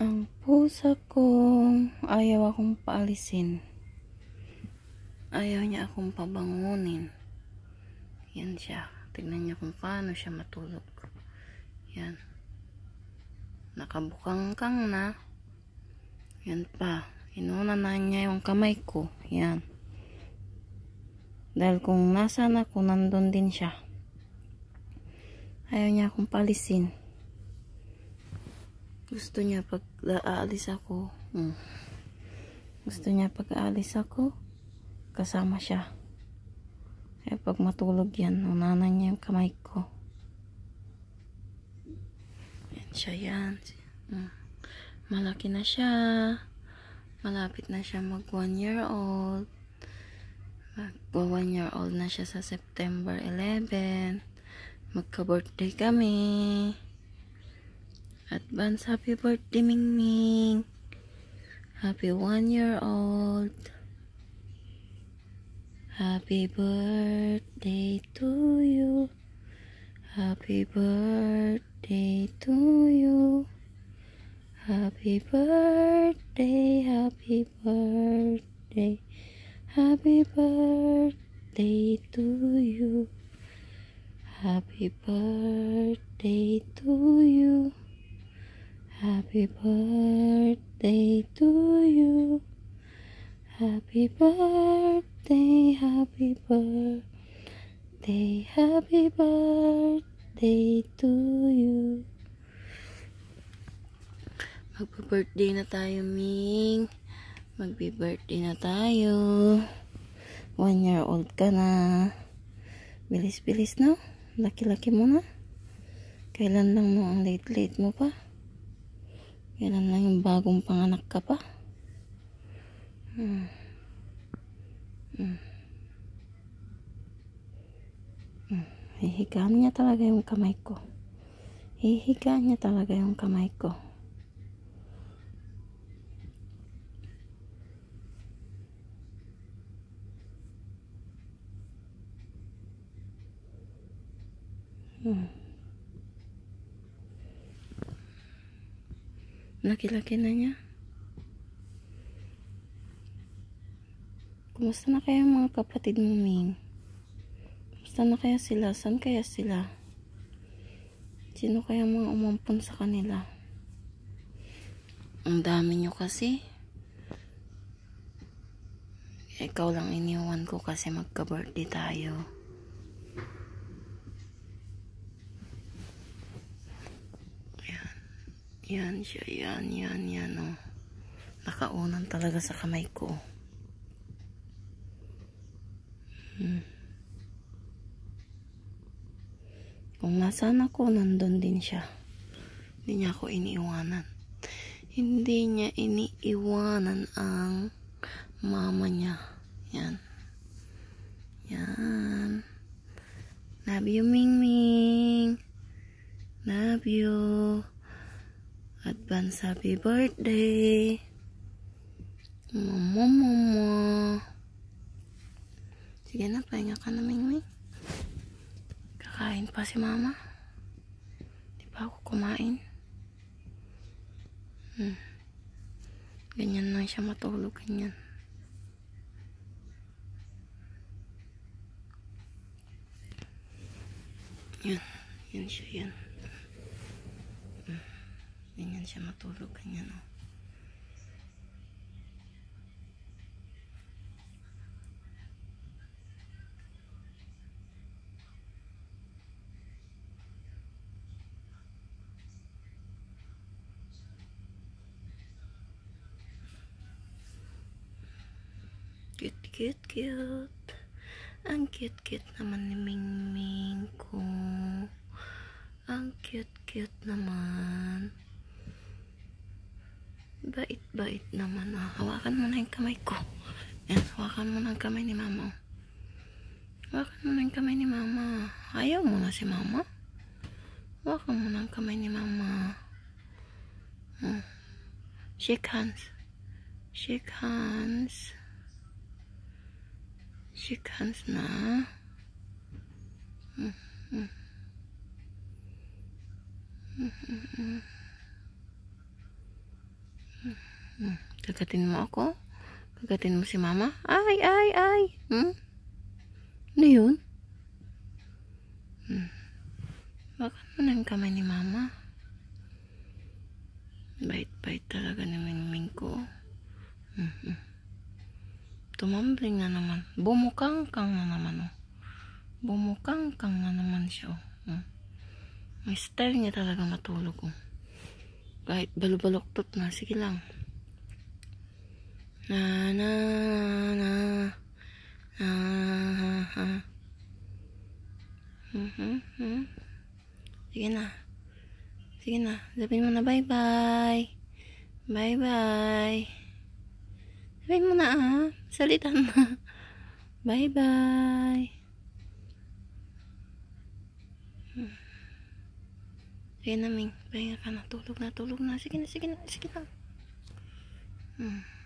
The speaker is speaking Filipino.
ang pusa kong ayaw akong paalisin ayaw niya akong pabangunin yan siya tignan niya kung paano siya matulog yan nakabukang kang na yan pa inuna na niya yung kamay ko yan dahil kung nasan ako nandun din siya ayaw niya akong paalisin gusto niya pag aalis ako hmm. gusto niya pag aalis ako kasama siya eh pag matulog yan unanan niya yung kamay ko yan siya yan hmm. malaki na siya malapit na siya mag 1 year old mag 1 year old na siya sa September 11 magka birthday kami Advance happy birthday, Ming Ming. Happy one year old. Happy birthday to you. Happy birthday to you. Happy birthday, happy birthday, happy birthday to you. Happy birthday to you. Happy birthday to you. Happy birthday, happy birthday, happy birthday to you. Magpa-birthday na tayo, Ming. Magbi-birthday na tayo. One year old ka na. Bilis-bilis na. Laki-laki mo na. Kailan lang mo ang late-late mo pa? Kailan lang yung bagong panganak ka pa? Hmm. Hmm. Hmm. Hihigaan niya talaga yung kamay ko. Hihigaan niya talaga yung kamay ko. Hmm. Laki-laki na niya. Kumusta na kaya mga kapatid mo, Ming? Kumusta na kaya sila? San kaya sila? Sino kaya mga umampon sa kanila? Ang dami nyo kasi. Ikaw lang iniwan ko kasi magka-birthday tayo. Yan siya, yan, yan, yan, oh. Nakaunan talaga sa kamay ko. Hmm. Kung nasaan ako, nandun din siya. Hindi niya ako iniiwanan. Hindi niya iniiwanan ang mama niya. Yan. Yan. Love you, Ming Ming. Love you. Advance happy birthday. Mama, mama. Sige na, pahinga ka na, Mingming. Kakain pa si mama. Di pa ako kumain. Hmm. Ganyan lang siya matulog, ganyan. Yan. yun siya, yan. Ganyan siya matulog. Ganyan o. Cute, cute, cute. Ang cute-cute naman ni Ming ko. Ang cute-cute naman. Bait-bait naman. Ah. Hawakan mo na yung kamay ko. Yan, hawakan mo na yung kamay ni mama. Hawakan mo na yung kamay ni mama. Ayaw mo na si mama. Hawakan mo na yung kamay ni mama. Hmm. Shake hands. Shake hands. Shake hands na. Hmm. Hmm. Kagatin mo ako? Kagatin mo si mama? Ay, ay, ay. Hmm? Ano yun? Hmm. Baka mo ng kamay ni mama. Bait-bait talaga ni Mingming ko. Hmm, Tumambling na naman. Bumukangkang na naman. Oh. Bumukang-kang na naman siya. Oh. Hmm. May style niya talaga matulog. Oh. Kahit tot na. Sige lang na na na na ha ha hmm, hmm, hmm. sige na sige na sabihin mo na bye bye bye bye sabihin mo na ah salitan na bye bye hmm. Sige na, Ming. Pahinga ka na. Tulog na, tulog na. Sige na, sige na, sige na. Hmm.